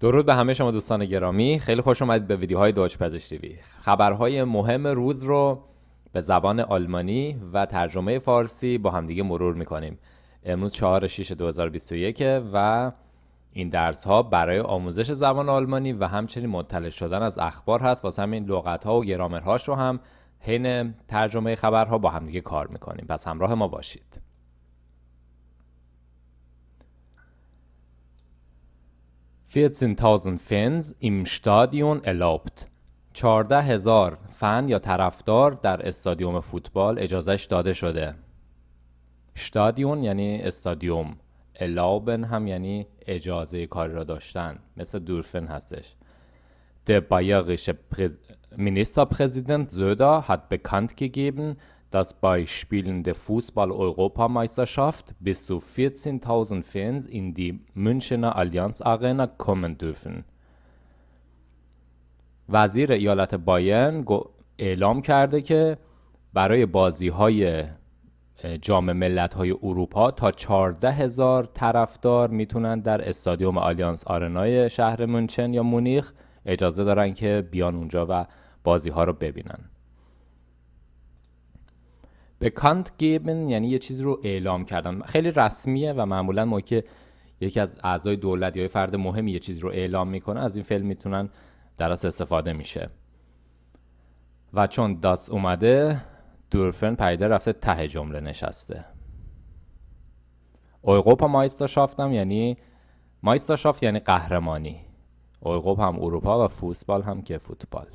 درود به همه شما دوستان گرامی خیلی خوش اومدید به ویدیوهای دوچ پزشکی خبرهای مهم روز رو به زبان آلمانی و ترجمه فارسی با همدیگه مرور میکنیم امروز 4 6 2021 و این درس ها برای آموزش زبان آلمانی و همچنین مطلع شدن از اخبار هست واسه همین لغت ها و گرامرهاش رو هم حین ترجمه خبرها با همدیگه کار میکنیم پس همراه ما باشید 14.000 فنز im استادیون erlaubt 14000 فن یا طرفدار در استادیوم فوتبال اجازهش داده شده استادیون یعنی استادیوم الابن هم یعنی اجازه کار را داشتن مثل دورفن هستش Der bayerische Ministerpräsident Söder hat bekannt گیبن dass bei Spielen der Fußball-Europameisterschaft bis zu 14.000 Fans in die Münchener Allianz Arena kommen dürfen. وزیر ایالت بایرن اعلام کرده که برای بازی بازی‌های جام های اروپا تا 14 هزار طرفدار میتونن در استادیوم آلیانس آرنای شهر مونچن یا مونیخ اجازه دارن که بیان اونجا و بازی ها رو ببینن به کانت گیبن یعنی یه چیزی رو اعلام کردن خیلی رسمیه و معمولا ما که یکی از اعضای دولت یا یه فرد مهمی یه چیزی رو اعلام میکنه از این فیلم میتونن درست استفاده میشه و چون داس اومده دورفن پیدا رفته ته جمله نشسته اویقوپ هم یعنی مایستاشافت یعنی قهرمانی اویقوپ هم اروپا و فوتبال هم که فوتبال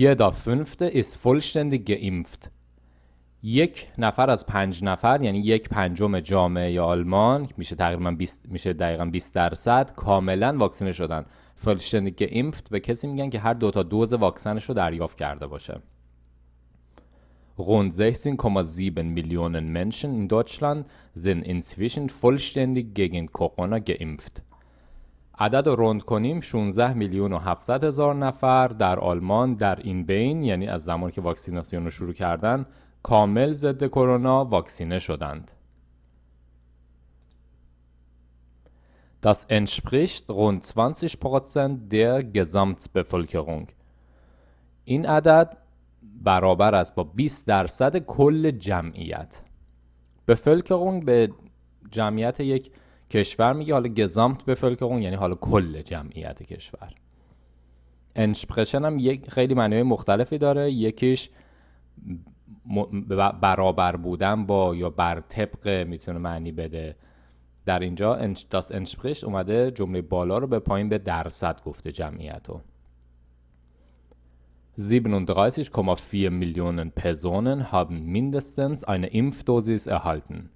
jeder fünfte ist vollständig geimpft. یک نفر از پنج نفر یعنی یک پنجم جامعه آلمان میشه تقریبا 20 میشه دقیقا 20 درصد کاملا واکسینه شدن فلشتندیگ ایمفت به کسی میگن که هر دو تا دوز واکسنش رو دریافت کرده باشه Rund 16,7 Millionen Menschen in Deutschland sind inzwischen vollständig gegen Corona geimpft. عدد روند کنیم 16 میلیون و 700 هزار نفر در آلمان در این بین یعنی از زمانی که واکسیناسیون رو شروع کردن کامل ضد کرونا واکسینه شدند. Das entspricht rund 20 Prozent der Gesamtbevölkerung. این عدد برابر است با 20 درصد کل جمعیت. Bevölkerung به جمعیت یک کشور میگه حالا گزامت اون یعنی حالا کل جمعیت کشور انشپرشن هم یک خیلی معنی مختلفی داره یکیش برابر بودن با یا بر طبق میتونه معنی بده در اینجا انش داس انشپرش اومده جمله بالا رو به پایین به درصد گفته جمعیت رو 37,4 Millionen Personen haben mindestens eine Impfdosis erhalten.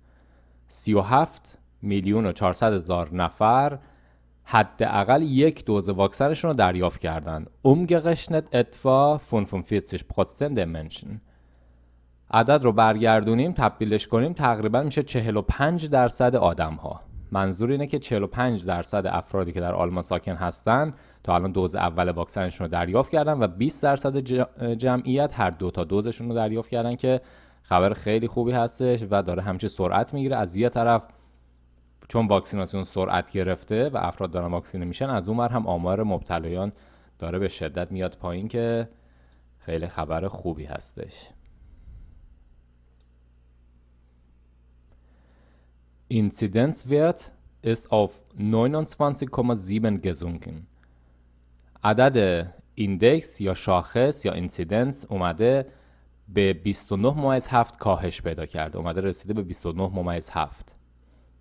هفت میلیون و 400 هزار نفر حداقل یک دوز واکسنشون رو دریافت کردن اتفا etwa 45 Prozent der Menschen عدد رو برگردونیم تبدیلش کنیم تقریبا میشه 45 درصد آدم ها منظور اینه که 45 درصد افرادی که در آلمان ساکن هستن تا الان دوز اول واکسنشون رو دریافت کردن و 20 درصد جمعیت هر دو تا دوزشون رو دریافت کردن که خبر خیلی خوبی هستش و داره همچه سرعت میگیره از یه طرف چون واکسیناسیون سرعت گرفته و افراد دارن واکسینه میشن از اون هم آمار مبتلایان داره به شدت میاد پایین که خیلی خبر خوبی هستش ویت است auf 29,7 گزونکن عدد ایندکس یا شاخص یا اینسیدنس اومده به 29 ممیز 7 کاهش پیدا کرده. اومده رسیده به 29 ممیز 7.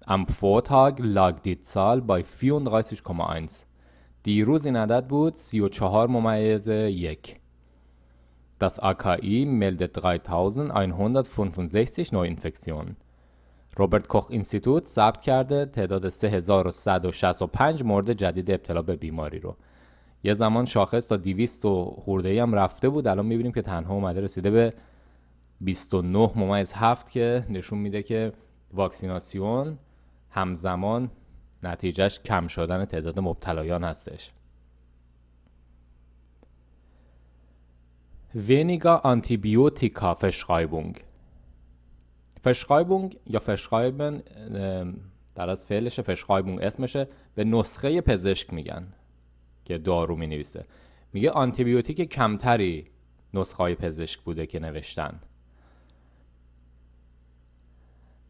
Am Vortag lag die Zahl bei 34,1. دیروز این عدد بود 34 ممیز یک. Das AKI meldet 3165 Neuinfektionen. روبرت کوخ اینستیتوت ثبت کرده تعداد 3165 مورد جدید ابتلا به بیماری رو. یه زمان شاخص تا 200 خورده ای هم رفته بود الان میبینیم که تنها اومده رسیده به 29 ممیز 7 که نشون میده که واکسیناسیون همزمان نتیجهش کم شدن تعداد مبتلایان هستش weniger آنتیبیوتیکا Verschreibung فشقایبونگ یا Verschreiben در از فعلش فشقایبونگ اسمشه به نسخه پزشک میگن که دارو می نویسه میگه آنتیبیوتیک کمتری نسخه پزشک بوده که نوشتن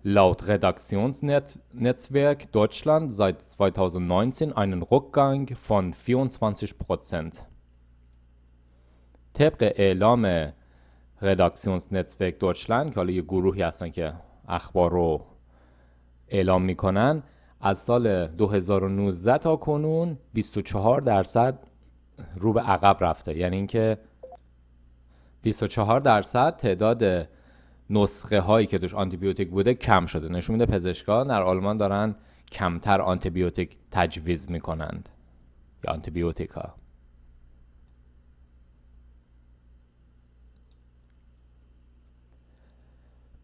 laut Redaktionsnetzwerk Deutschland seit 2019 einen Rückgang von 24 طبق اعلام ردکسیونس‌نتورک Deutschland که حالا یه گروهی هستن که اخبار رو اعلام میکنن از سال 2019 تا کنون 24 درصد رو به عقب رفته یعنی اینکه 24 درصد تعداد نسخه هایی که توش آنتیبیوتیک بوده کم شده نشون میده پزشکان در آلمان دارن کمتر آنتیبیوتیک تجویز میکنند یا آنتیبیوتیک ها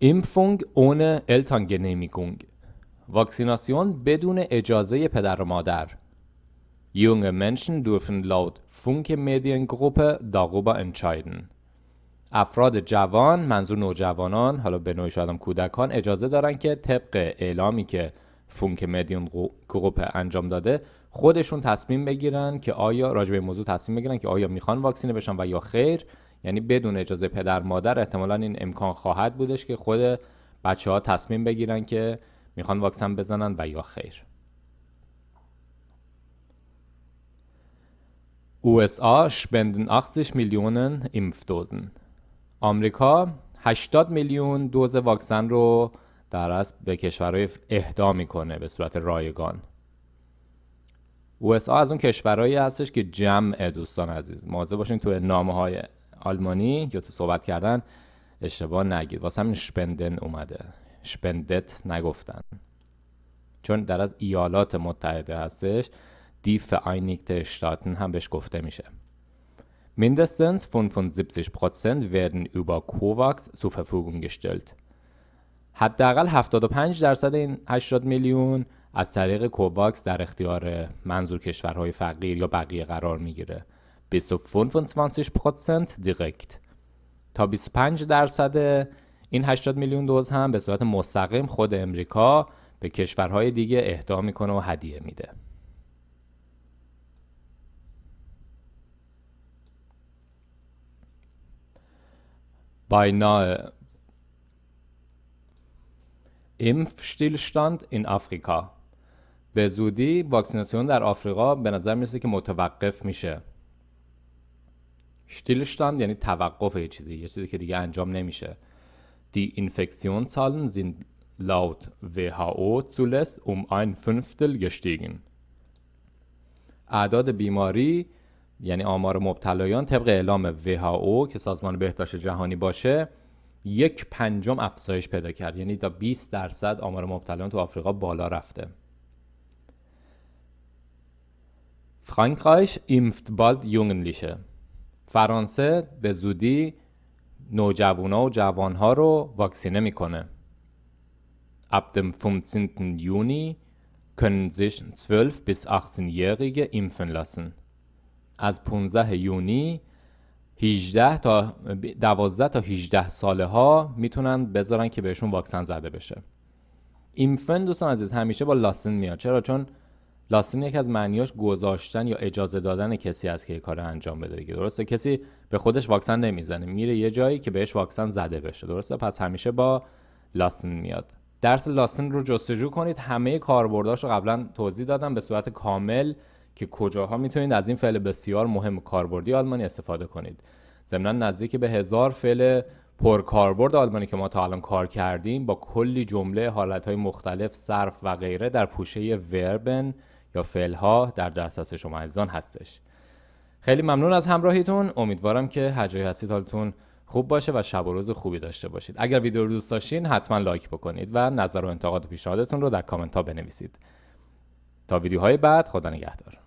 اون اون واکسیناسیون واکسیناسیون بدون اجازه پدر و مادر. منشن دورفن dürfen فونک مدین گروپ darüber entscheiden. افراد جوان منظور نوجوانان حالا به نوعی شاید کودکان اجازه دارن که طبق اعلامی که فونک مدیون گروپ انجام داده خودشون تصمیم بگیرن که آیا راجع به موضوع تصمیم بگیرن که آیا میخوان واکسینه بشن و یا خیر یعنی بدون اجازه پدر مادر احتمالا این امکان خواهد بودش که خود بچه ها تصمیم بگیرن که میخوان واکسن بزنن و یا خیر USA spenden 80 Millionen Impfdosen. آمریکا 80 میلیون دوز واکسن رو در از به کشورهای اهدا میکنه به صورت رایگان USA از اون کشورهایی هستش که جمع دوستان عزیز مواظب باشین تو نامه های آلمانی یا تو صحبت کردن اشتباه نگید واسه همین شپندن اومده شپندت نگفتن چون در از ایالات متحده هستش دیف آینیکت اشتاتن هم بهش گفته میشه Mindestens 75 werden über COVAX zur Verfügung gestellt. حداقل 75 درصد این 80 میلیون از طریق کوواکس در اختیار منظور کشورهای فقیر یا بقیه قرار میگیره 25 درصد تا 25 درصد این 80 میلیون دوز هم به صورت مستقیم خود امریکا به کشورهای دیگه اهدا میکنه و هدیه میده beinahe impfstillstand in آفریقا به زودی واکسیناسیون در آفریقا به نظر میرسه که متوقف میشه stillstand یعنی توقف یه چیزی یه چیزی که دیگه انجام نمیشه دی Infektionszahlen sind laut WHO zuletzt um ein Fünftel gestiegen. اعداد بیماری یعنی آمار مبتلایان طبق اعلام WHO که سازمان بهداشت جهانی باشه یک پنجم افزایش پیدا کرد یعنی تا 20 درصد آمار مبتلایان تو آفریقا بالا رفته فرانکرایش ایمفت بالد یونگلیشه فرانسه به زودی ها و جوانها رو واکسینه میکنه ab dem 15. Juni können sich 12 bis 18-Jährige impfen lassen. از 15 یونی 18 تا 12 تا 18 ساله ها میتونن بذارن که بهشون واکسن زده بشه اینفن دوستان عزیز همیشه با لاسن میاد چرا چون لاسن یکی از معنیاش گذاشتن یا اجازه دادن کسی است که کار انجام بده درسته کسی به خودش واکسن نمیزنه میره یه جایی که بهش واکسن زده بشه درسته پس همیشه با لاسن میاد درس لاسن رو جستجو کنید همه کاربرداش رو قبلا توضیح دادم به صورت کامل که کجاها میتونید از این فعل بسیار مهم کاربردی آلمانی استفاده کنید ضمنا نزدیک به هزار فعل پرکاربرد آلمانی که ما تا الان کار کردیم با کلی جمله حالتهای مختلف صرف و غیره در پوشه وربن یا فعلها در دسترس شما عزیزان هستش خیلی ممنون از همراهیتون امیدوارم که هر هستید حالتون خوب باشه و شب و روز خوبی داشته باشید اگر ویدیو رو دوست داشتین حتما لایک بکنید و نظر و انتقاد و پیشنهادتون رو در کامنت ها بنویسید تا ویدیوهای بعد خدا